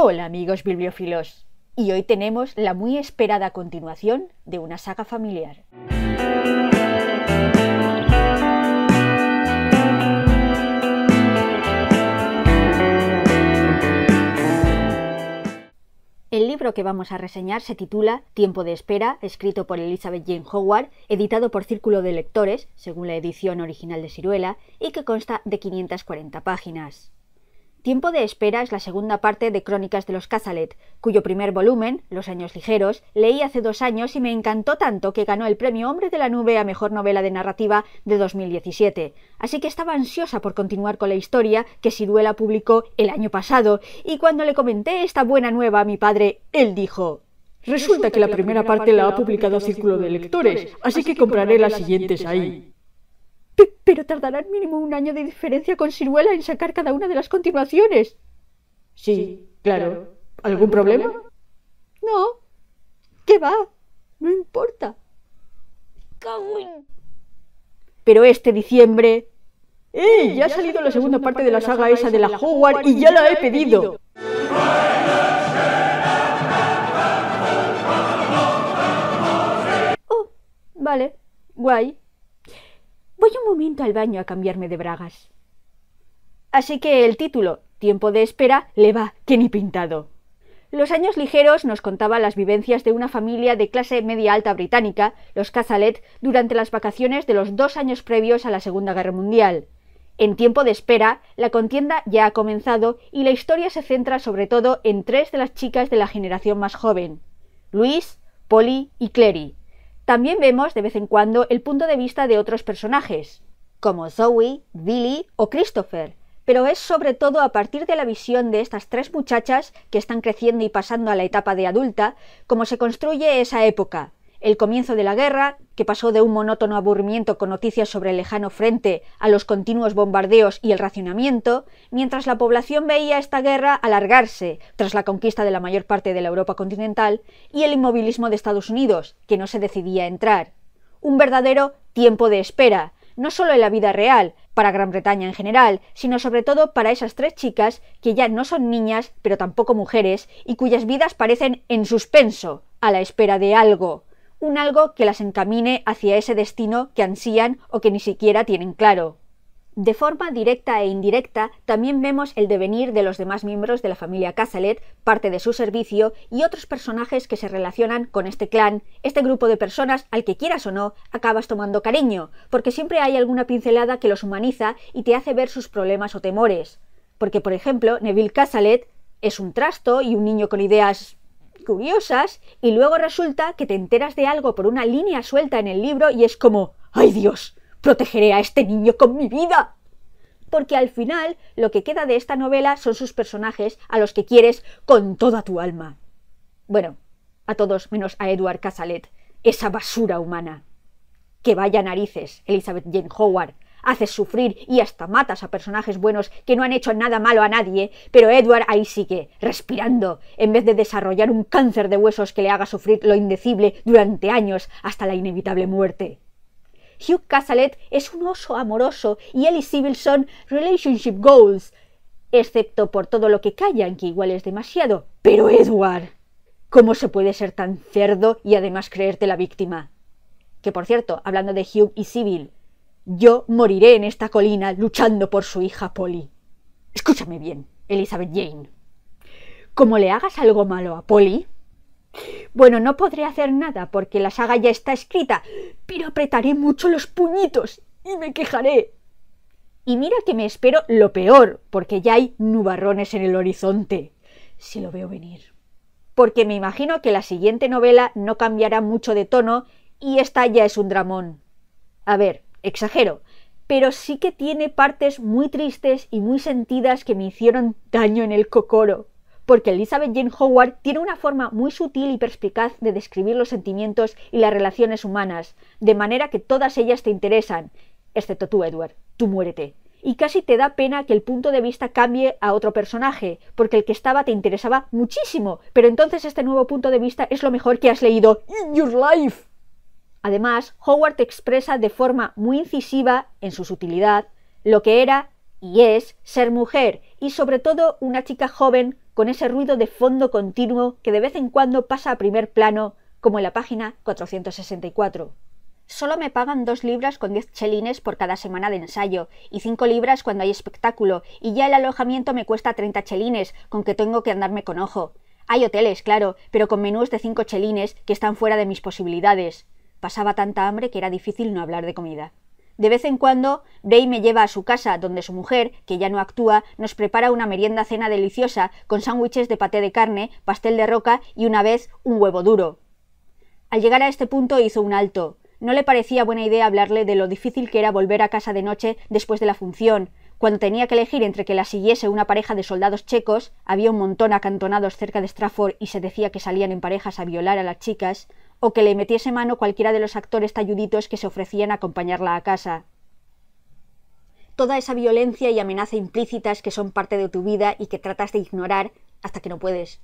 Hola amigos bibliófilos, y hoy tenemos la muy esperada continuación de una saga familiar. El libro que vamos a reseñar se titula Tiempo de espera, escrito por Elizabeth Jane Howard, editado por Círculo de Lectores, según la edición original de Ciruela y que consta de 540 páginas. Tiempo de espera es la segunda parte de Crónicas de los Cazalet, cuyo primer volumen, Los años ligeros, leí hace dos años y me encantó tanto que ganó el premio Hombre de la Nube a Mejor Novela de Narrativa de 2017. Así que estaba ansiosa por continuar con la historia que Siruela publicó el año pasado, y cuando le comenté esta buena nueva a mi padre, él dijo Resulta que la primera parte la ha publicado Círculo de Lectores, así que compraré las siguientes ahí. ¿Pero tardará al mínimo un año de diferencia con Siruela en sacar cada una de las continuaciones. Sí, claro. ¿Algún, problema? No. ¿Qué va? No importa. Pero este diciembre... ¡Eh! Ya, ha salido la segunda parte de la saga esa de la Hogwarts y ya la he pedido. Oh, vale. Guay. Voy un momento al baño a cambiarme de bragas. Así que el título, Tiempo de espera, le va que ni pintado. Los años ligeros nos contaba las vivencias de una familia de clase media alta británica, los Cazalet, durante las vacaciones de los dos años previos a la Segunda Guerra Mundial. En tiempo de espera, la contienda ya ha comenzado y la historia se centra sobre todo en tres de las chicas de la generación más joven, Luis, Polly y Clary, también vemos de vez en cuando el punto de vista de otros personajes, como Zoe, Billy o Christopher, pero es sobre todo a partir de la visión de estas tres muchachas que están creciendo y pasando a la etapa de adulta como se construye esa época, el comienzo de la guerra, que pasó de un monótono aburrimiento con noticias sobre el lejano frente a los continuos bombardeos y el racionamiento, mientras la población veía esta guerra alargarse tras la conquista de la mayor parte de la Europa continental y el inmovilismo de Estados Unidos, que no se decidía a entrar. Un verdadero tiempo de espera, no solo en la vida real, para Gran Bretaña en general, sino sobre todo para esas tres chicas que ya no son niñas, pero tampoco mujeres, y cuyas vidas parecen en suspenso, a la espera de algo, un algo que las encamine hacia ese destino que ansían o que ni siquiera tienen claro. De forma directa e indirecta, también vemos el devenir de los demás miembros de la familia Cazalet, parte de su servicio y otros personajes que se relacionan con este clan, este grupo de personas al que quieras o no, acabas tomando cariño, porque siempre hay alguna pincelada que los humaniza y te hace ver sus problemas o temores. Porque, por ejemplo, Neville Cazalet es un trasto y un niño con ideas curiosas y luego resulta que te enteras de algo por una línea suelta en el libro y es como, ¡ay Dios! Protegeré a este niño con mi vida. Porque al final lo que queda de esta novela son sus personajes a los que quieres con toda tu alma. Bueno, a todos menos a Edward Casalet, esa basura humana. Que vaya narices, Elizabeth Jane Howard, haces sufrir y hasta matas a personajes buenos que no han hecho nada malo a nadie, pero Edward ahí sigue, respirando, en vez de desarrollar un cáncer de huesos que le haga sufrir lo indecible durante años hasta la inevitable muerte. Hugh Cazalet es un oso amoroso y él y Sybil son relationship goals, excepto por todo lo que callan, que igual es demasiado. Pero Edward, ¿cómo se puede ser tan cerdo y además creerte la víctima? Que por cierto, hablando de Hugh y Sybil, yo moriré en esta colina luchando por su hija Polly. Escúchame bien, Elizabeth Jane. Como le hagas algo malo a Polly, bueno, no podré hacer nada porque la saga ya está escrita, pero apretaré mucho los puñitos y me quejaré. Y mira que me espero lo peor, porque ya hay nubarrones en el horizonte, si lo veo venir. Porque me imagino que la siguiente novela no cambiará mucho de tono y esta ya es un dramón. A ver, exagero, pero sí que tiene partes muy tristes y muy sentidas que me hicieron daño en el cocoro. Porque Elizabeth Jane Howard tiene una forma muy sutil y perspicaz de describir los sentimientos y las relaciones humanas, de manera que todas ellas te interesan, excepto tú, Edward, tú muérete. Y casi te da pena que el punto de vista cambie a otro personaje, porque el que estaba te interesaba muchísimo, pero entonces este nuevo punto de vista es lo mejor que has leído in your life. Además, Howard expresa de forma muy incisiva en su sutilidad lo que era y es ser mujer y sobre todo una chica joven con ese ruido de fondo continuo que de vez en cuando pasa a primer plano, como en la página 464. Solo me pagan dos libras con diez chelines por cada semana de ensayo y cinco libras cuando hay espectáculo y ya el alojamiento me cuesta 30 chelines, con que tengo que andarme con ojo. Hay hoteles, claro, pero con menús de cinco chelines que están fuera de mis posibilidades. Pasaba tanta hambre que era difícil no hablar de comida. De vez en cuando, Bray me lleva a su casa, donde su mujer, que ya no actúa, nos prepara una merienda cena deliciosa con sándwiches de paté de carne, pastel de roca y una vez un huevo duro. Al llegar a este punto hizo un alto. No le parecía buena idea hablarle de lo difícil que era volver a casa de noche después de la función. Cuando tenía que elegir entre que la siguiese una pareja de soldados checos, había un montón acantonados cerca de Stratford y se decía que salían en parejas a violar a las chicas, o que le metiese mano cualquiera de los actores talluditos que se ofrecían a acompañarla a casa. Toda esa violencia y amenaza implícitas que son parte de tu vida y que tratas de ignorar hasta que no puedes.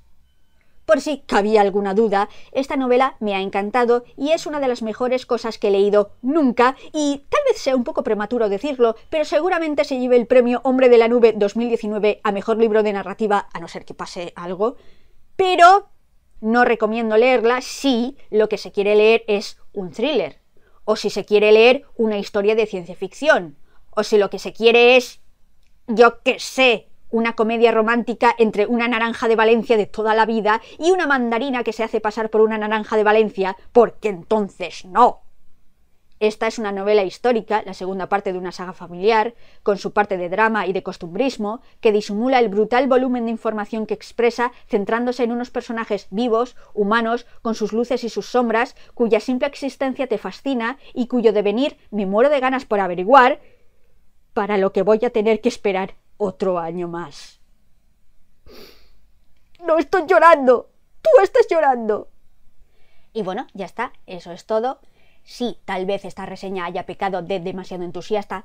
Por si cabía alguna duda, esta novela me ha encantado y es una de las mejores cosas que he leído nunca y tal vez sea un poco prematuro decirlo, pero seguramente se lleve el premio Hombre de la Nube 2019 a Mejor Libro de Narrativa, a no ser que pase algo. Pero no recomiendo leerla si lo que se quiere leer es un thriller, o si se quiere leer una historia de ciencia ficción, o si lo que se quiere es, yo qué sé, una comedia romántica entre una naranja de Valencia de toda la vida y una mandarina que se hace pasar por una naranja de Valencia, porque entonces no. Esta es una novela histórica, la segunda parte de una saga familiar, con su parte de drama y de costumbrismo, que disimula el brutal volumen de información que expresa, centrándose en unos personajes vivos, humanos, con sus luces y sus sombras, cuya simple existencia te fascina y cuyo devenir me muero de ganas por averiguar, para lo que voy a tener que esperar otro año más. No estoy llorando, tú estás llorando. Y bueno, ya está, eso es todo. Sí, tal vez esta reseña haya pecado de demasiado entusiasta,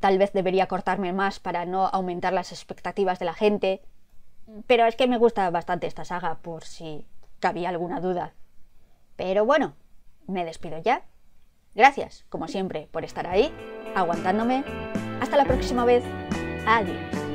tal vez debería cortarme más para no aumentar las expectativas de la gente, pero es que me gusta bastante esta saga por si cabía alguna duda. Pero bueno, me despido ya. Gracias, como siempre, por estar ahí, aguantándome. Hasta la próxima vez. Adiós.